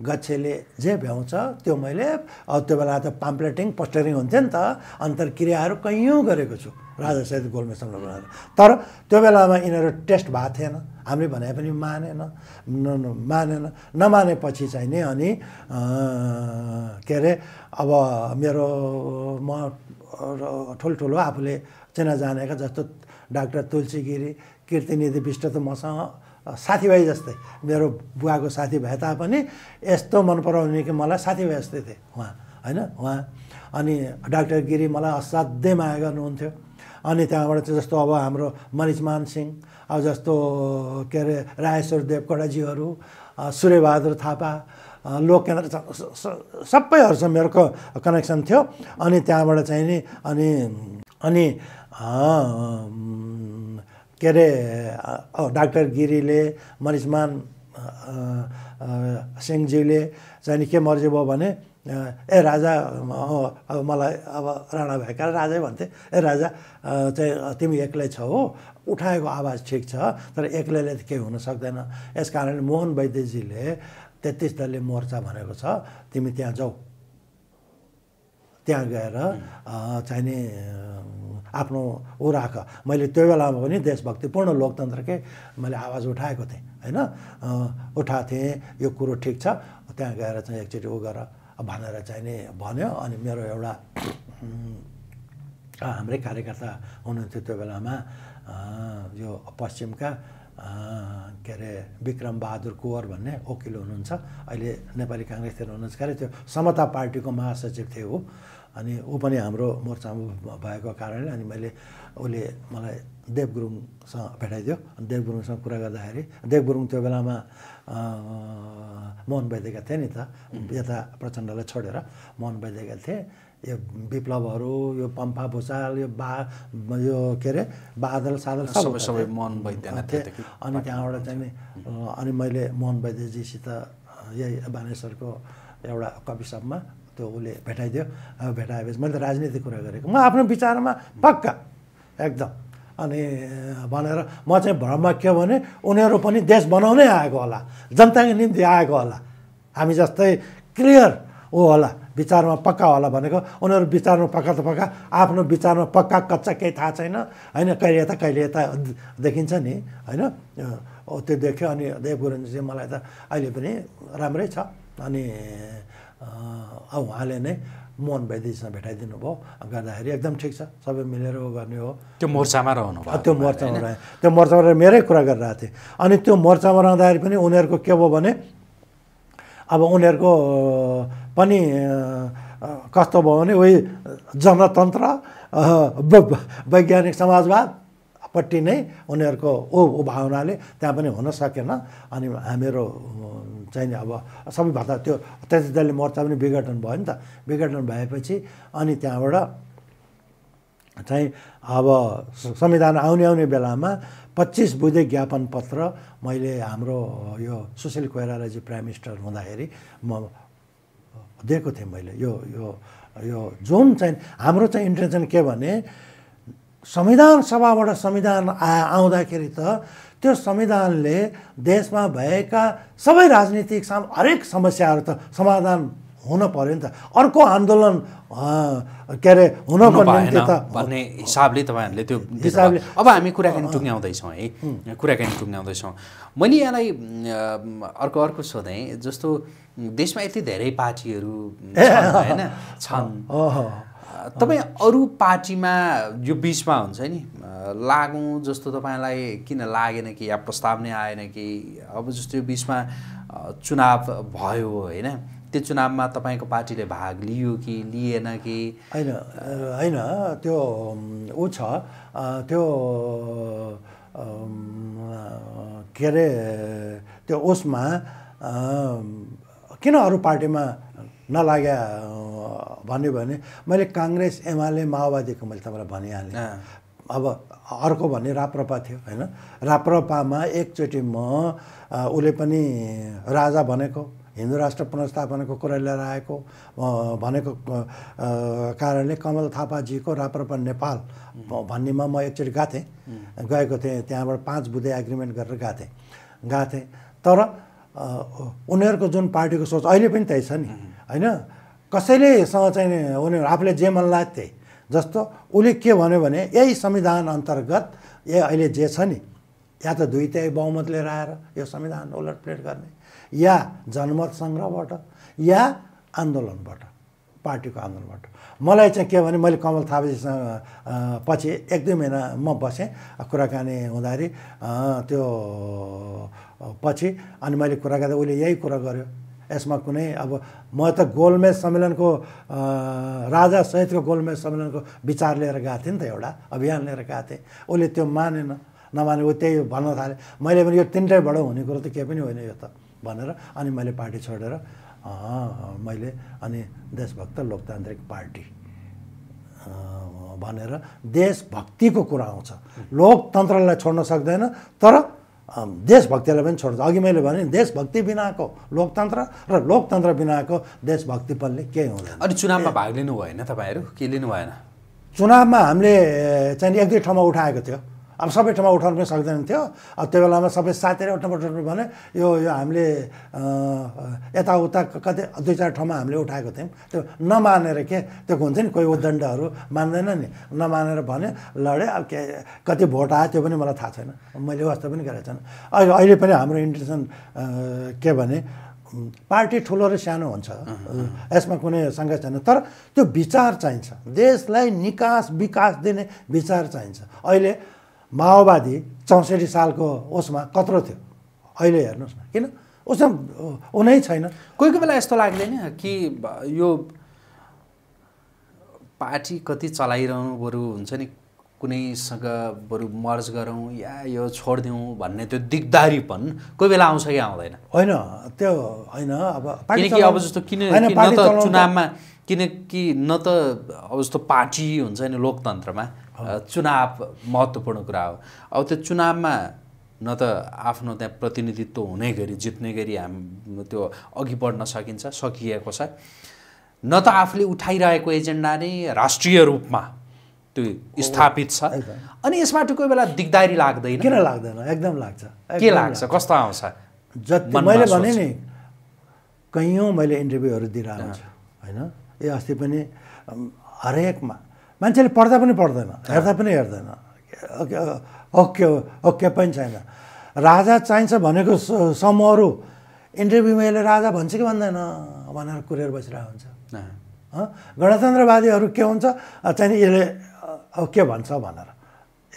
गच्छेले जे भ्याउँछ त्यो मैले त्यो बेला त पाम्प्लेटिङ पोस्टरिङ हुन्थ्यो नि त अन्तर्क्रियाहरू कैयौँ गरेको छु राजासहित गोलमेसन संलग्न तर त्यो बेलामा यिनीहरू टेस्ट भएको थिएन हामीले भने पनि मानेन मानेन नमानेपछि चाहिँ नि अनि के अरे अब मेरो म ठुल्ठुलो आफूले चिना जानेका जस्तो डाक्टर तुलसी गिरी कीर्तिनिधि विष्ट त मसँग साथीभाइ जस्तै मेरो बुवाको साथी भए तापनि यस्तो मन पराउने कि मलाई साथीभाइ जस्तै थिए उहाँ होइन उहाँ अनि डाक्टर गिरी मलाई असाध्यै माया गर्नुहुन्थ्यो अनि त्यहाँबाट चाहिँ जस्तो अब हाम्रो मान सिंह अब जस्तो के अरे रायेश्वर देवकोटाजीहरू सूर्यबहादुर थापा लोककेन्द्र सबैहरूसँग मेरो कनेक्सन थियो अनि त्यहाँबाट चाहिँ नि अनि अनि के अरे डाक्टर गिरीले मरिचमान सिंहजीले चाहिँ नि के मर्जी भयो भने ए राजा अब मलाई अब राणा भएका राजै भन्थे ए राजा चाहिँ तिमी एक्लै छ हो उठाएको आवाज ठिक छ तर एक्लैले त केही हुन सक्दैन यस कारणले मोहन वैद्यजीले तेत्तिस दलीय मोर्चा भनेको छ तिमी त्यहाँ जाऊ त्यहाँ गएर चाहिने आफ्नो ऊ राख मैले त्यो बेलामा पनि देशभक्तिपूर्ण लोकतन्त्रकै मैले आवाज उठाएको थिएँ होइन उठाएको थिएँ यो कुरो ठिक छ त्यहाँ गएर चाहिँ एकचोटि ऊ गर भनेर चाहिँ नि भन्यो अनि मेरो एउटा हाम्रै कार्यकर्ता हुनुहुन्थ्यो त्यो बेलामा यो पश्चिमका के अरे विक्रम बहादुर कुवर भन्ने वकिल हुनुहुन्छ अहिले नेपाली काङ्ग्रेसतिर हुनुहुन्छ के अरे त्यो समता पार्टीको महासचिव थियो ऊ अनि ऊ पनि हाम्रो मोर्चामा भएको कारणले अनि मैले उसले मलाई देव गुरुङसँग भेटाइदियो अनि देव गुरुङसँग कुरा गर्दाखेरि देव गुरुङ त्यो बेलामा मोहन भइदिएका थिए नि त यता प्रचण्डलाई छोडेर मोहन भइदिएका थिए यो विप्लवहरू यो पम्फा भुसाल यो बा यो के अरे बादल सादल सबै सबै मोहन वैद्य थिए अनि त्यहाँबाट चाहिँ नि अनि मैले मोहन वैद्यजीसित यही बानेश्वरको एउटा कवि सपमा त्यो उसले भेटाइदियो भेटाएपछि मैले त राजनीति कुरा गरेको म आफ्नो विचारमा पक्का एकदम अनि भनेर म चाहिँ भ्रममा के भने उनीहरू पनि देश बनाउनै आएको होला जनताको निम्ति आएको होला हामी जस्तै क्लियर ऊ होला विचारमा पक्का होला भनेको उनीहरू विचारमा पक्का त पक्का आफ्नो विचारमा पक्का कच्चा केही थाहा छैन होइन कहिले यता कहिले यता देखिन्छ नि होइन त्यो देख्यो अनि देव गुरुङजी मलाई त अहिले पनि राम्रै छ अनि अब उहाँले नै मोहन वैद्यसँग भेटाइदिनु भयो गर्दाखेरि एकदम ठिक छ सबै मिलेर ऊ गर्ने हो त्यो मोर्चामा रहनु भयो त्यो मोर्चामा रहेँ त्यो मोर्चामा रहेर मेरै कुरा गरिरहेको थिएँ अनि त्यो मोर्चामा रहँदाखेरि पनि उनीहरूको के भयो भने अब उनीहरूको पनि कस्तो भयो भने उही जनतन्त्र वैज्ञानिक समाजवाद पट्टि नै उनीहरूको ओ भावनाले त्यहाँ पनि हुन सकेन अनि हामीहरू चाहिँ अब सबैभन्दा त्यो त्यति दलले मोर्चा पनि विघटन भयो नि त विघटन भएपछि अनि त्यहाँबाट चाहिँ अब संविधान आउने आउने बेलामा पच्चिस बुझे ज्ञापन पत्र मैले हाम्रो यो सुशील कोइरालाजी प्राइम मिनिस्टर हुँदाखेरि म दिएको थिएँ मैले यो यो यो जोन चाहिँ हाम्रो चाहिँ इन्टेन्सन के भने संविधान सभाबाट संविधान आ आउँदाखेरि त त्यो संविधानले देशमा भएका सबै राजनीतिक साम हरेक समस्याहरू त समाधान हुन पऱ्यो नि त अर्को आन्दोलन के अरे हुनको निम्ति त भन्ने हिसाबले तपाईँहरूले त्यो हिसाबले अब हामी कुराकानी टुङ्ग्याउँदैछौँ है कुराकानी टुङ्ग्याउँदैछौँ मैले यहाँलाई अर्को अर्को सोधेँ जस्तो देशमा यति धेरै पार्टीहरू होइन छन् तपाईँ अरू पार्टीमा यो बिचमा हुन्छ नि लागौँ जस्तो तपाईँलाई किन लागेन कि या प्रस्ताव नै आएन कि अब जस्तो यो बिचमा चुनाव भयो होइन त्यो चुनावमा तपाईँको पार्टीले भाग लियो कि लिएन कि होइन होइन त्यो ऊ छ त्यो के अरे त्यो उसमा किन अरू पार्टीमा नलाग्या भन्यो भने मैले काङ्ग्रेस एमाले माओवादीको मैले तपाईँलाई भनिहालेँ अब अर्को भने राप्रपा थियो होइन राप्रपामा एकचोटि म उसले पनि राजा भनेको हिन्दू राष्ट्र पुनस्थापनाको कुरा लिएर आएको भनेको कारणले कमल थापाजीको राप्रपा नेपाल भन्नेमा म एकचोटि गएको गएको थिएँ त्यहाँबाट पाँच बुधे एग्रिमेन्ट गरेर गएको थिएँ तर उनीहरूको जुन पार्टीको सोच अहिले पनि त्यही छ नि होइन कसैलेसँग चाहिँ उनीहरू आफूले जे मन लाग्थे जस्तो उसले के भन्यो भने यही संविधान अन्तर्गत ए अहिले जे छ नि या त दुई तय बहुमत लिएर आएर यो संविधान ओलटप्लेट गर्ने या जनमत सङ्ग्रहबाट या आन्दोलनबाट पार्टीको आन्दोलनबाट मलाई चाहिँ के भने मैले कमल थापाजीसँग पछि एक दुई महिना म बसेँ कुराकानी हुँदाखेरि त्यो पछि अनि मैले कुरा गर्दा उसले यही कुरा गर्यो यसमा कुनै अब म त गोलमेज सम्मेलनको राजा सहितको गोलमेज सम्मेलनको विचार लिएर गएको थिएँ नि त एउटा अभियान लिएर गएको थिएँ उसले त्यो मानेन नमाने ऊ त्यही भन्न थालेँ मैले पनि यो तिनटैबाट हुने कुरो त केही पनि होइन यो त भनेर अनि मैले पार्टी छोडेर मैले अनि देशभक्त लोकतान्त्रिक पार्टी भनेर देशभक्तिको कुरा आउँछ लोकतन्त्रलाई छोड्न सक्दैन तर देशभक्तिलाई पनि छोड्छ अघि मैले भने देशभक्ति बिनाको लोकतन्त्र र लोकतन्त्र बिनाको देशभक्ति पनि केही हुँदैन अनि चुनावमा भाग लिनु भएन तपाईँहरू के लिनु भएन चुनावमा हामीले चाहिँ एक दुई ठाउँमा उठाएको थियो अब सबै ठाउँमा उठाउनु पनि सक्दैन थियो अब त्यो बेलामा सबै साथीहरू उठाउनु उठाउनु भने यो यो हामीले यताउता कति दुई चार ठाउँमा हामीले उठाएको थियौँ त्यो नमानेर के त्यो हुन्छ नि कोही उद्दण्डहरू मान्दैन नि नमानेर भने लडेँ अब के कति भोट आयो त्यो पनि मलाई थाहा छैन मैले वास्तव पनि गरेको छैन अहिले अहिले पनि हाम्रो इन्टेन्सन के भने पार्टी ठुलो र सानो हुन्छ यसमा कुनै सङ्घर्ष छैन तर त्यो विचार चाहिन्छ देशलाई निकास विकास दिने विचार चाहिन्छ अहिले माओवादी चौसठी सालको उसमा कत्रो थियो अहिले हेर्नुहोस् न किन उसमा उनै छैन कोही कोही बेला यस्तो लाग्दैन कि यो पार्टी कति चलाइरहनु बरु हुन्छ नि कुनैसँग बरु मर्ज गरौँ या यो छोडिदिउँ भन्ने त्यो दिगदारीपन कोही बेला आउँछ कि आउँदैन होइन त्यो होइन अब किनकि अब जस्तो किन न त चुनावमा किनकि न त अब जस्तो पार्टी हुन्छ नि लोकतन्त्रमा चुनाव महत्त्वपूर्ण कुरा हो अब त्यो चुनावमा न त आफ्नो त्यहाँ प्रतिनिधित्व हुने गरी जित्ने गरी हाम त्यो अघि बढ्न सकिन्छ सकिएको छ न त आफूले उठाइरहेको एजेन्डा नै राष्ट्रिय रूपमा त्यो स्थापित छ अनि यसबाट कोही बेला दिगदारी लाग्दैन किन लाग्दैन एकदम लाग्छ के लाग्छ कस्तो आउँछ जति मैले भने नि कैयौँ मैले इन्टरभ्यूहरू दिइरहेको छु होइन ए अस्ति पनि हरेकमा मान्छेले पढ्दा पनि पढ्दैन हेर्दा पनि हेर्दैन ओके ओके ओके पनि छैन राजा चाहिन्छ भनेको समूहहरू इन्टरभ्यूमा यसले राजा भन्छ कि भन्दैन भनेर कुरेर बसिरहेको हुन्छ गणतन्त्रवादीहरू के हुन्छ चाहिँ यसले के भन्छ भनेर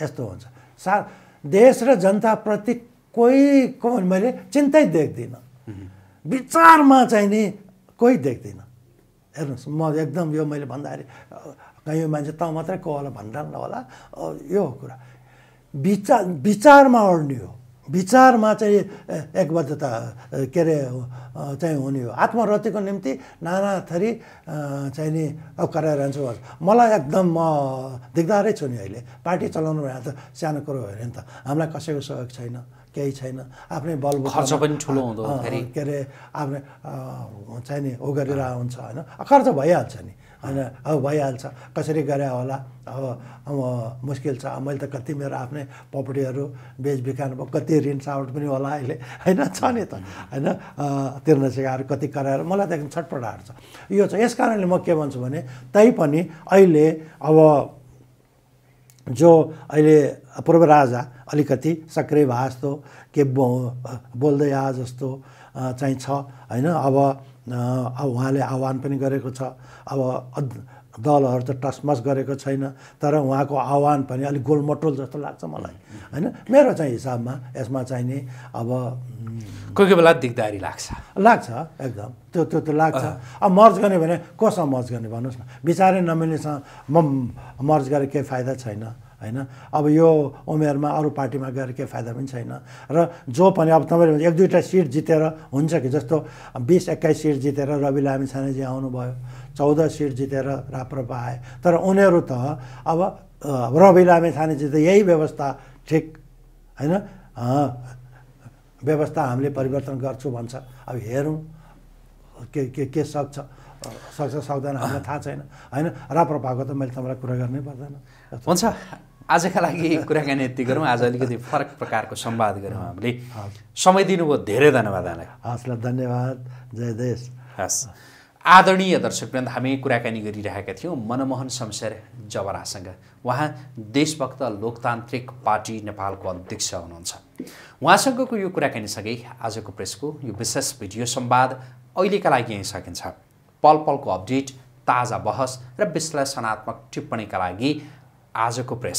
यस्तो हुन्छ सा देश र जनताप्रति कोही को मैले चिन्तै देख्दिनँ विचारमा चाहिँ नि कोही देख्दिनँ हेर्नुहोस् म एकदम यो मैले भन्दाखेरि यो मान्छे त मात्रै को होला भन्दैन होला यो कुरा विचार विचारमा अड्ने हो विचारमा चाहिँ एकबद्धता के अरे चाहिँ हुने हो आत्मरतिको निम्ति नाना थरी चाहिँ नि कराइरहन्छु मलाई एकदम म दिगदारै छु नि अहिले पार्टी चलाउनु भने त सानो कुरो होइन नि त हामीलाई कसैको सहयोग छैन केही छैन आफ्नै बल खर्च पनि ठुलो हुँदो के अरे आफ्नै चाहिँ नि ऊ गरेर हुन्छ होइन खर्च भइहाल्छ नि होइन अब भइहाल्छ कसरी गरे होला अब अब मुस्किल छ मैले त कति मेरो आफ्नै प्रपर्टीहरू बेचबिखान भयो कति ऋण सावट पनि होला अहिले होइन छ नि त होइन तिर्न सिकाएर कति कराएर मलाई त एकदम छटपट हार्छ यो छ यस कारणले म के भन्छु भने तैपनि अहिले अब जो अहिले पूर्व राजा अलिकति सक्रिय भए जस्तो के बो बोल्दै आए जस्तो चाहिँ छ होइन अब अब उहाँले आह्वान पनि गरेको छ अब दलहरू त टसमस गरेको छैन तर उहाँको आह्वान पनि अलिक गोलमटोल जस्तो लाग्छ मलाई होइन मेरो चाहिँ हिसाबमा यसमा चाहिँ नि अब कोही कोही बेला दिगदारी लाग्छ लाग्छ एकदम त्यो त्यो त लाग्छ अब मर्ज गर्ने भने कोसँग मर्ज गर्ने भन्नुहोस् न बिचारै नमिल्नेसँग म मर्ज गरेर केही फाइदा छैन होइन अब यो उमेरमा अरू पार्टीमा गएर केही फाइदा पनि छैन र जो पनि अब तपाईँले एक दुईवटा सिट जितेर हुन्छ कि जस्तो बिस एक्काइस सिट जितेर रवि लामी छानेजी आउनुभयो चौध सिट जितेर राप्रपा आए तर उनीहरू त अब रवि लामे छानेजी त यही व्यवस्था ठिक होइन व्यवस्था हामीले परिवर्तन गर्छु भन्छ अब हेरौँ के के के सक्छ सक्छ सक्दैन हामीलाई थाहा छैन होइन राप्रपाको त मैले तपाईँलाई कुरा गर्नै पर्दैन हुन्छ आजका लागि कुराकानी यति गरौँ आज अलिकति फरक प्रकारको सम्वाद गऱ्यौँ हामीले समय दिनुभयो धेरै धन्यवाद हजुरलाई धन्यवाद जय देश हस् आदरणीय दर्शकवृन्द हामी कुराकानी गरिरहेका थियौँ मनमोहन शमशेर जवरासँग उहाँ देशभक्त लोकतान्त्रिक पार्टी नेपालको अध्यक्ष हुनुहुन्छ उहाँसँगको यो कुराकानी सँगै आजको प्रेसको यो विशेष भिडियो सम्वाद अहिलेका लागि यहीँ सकिन्छ पल पलको अपडेट ताजा बहस र विश्लेषणात्मक टिप्पणीका लागि आजको प्रेस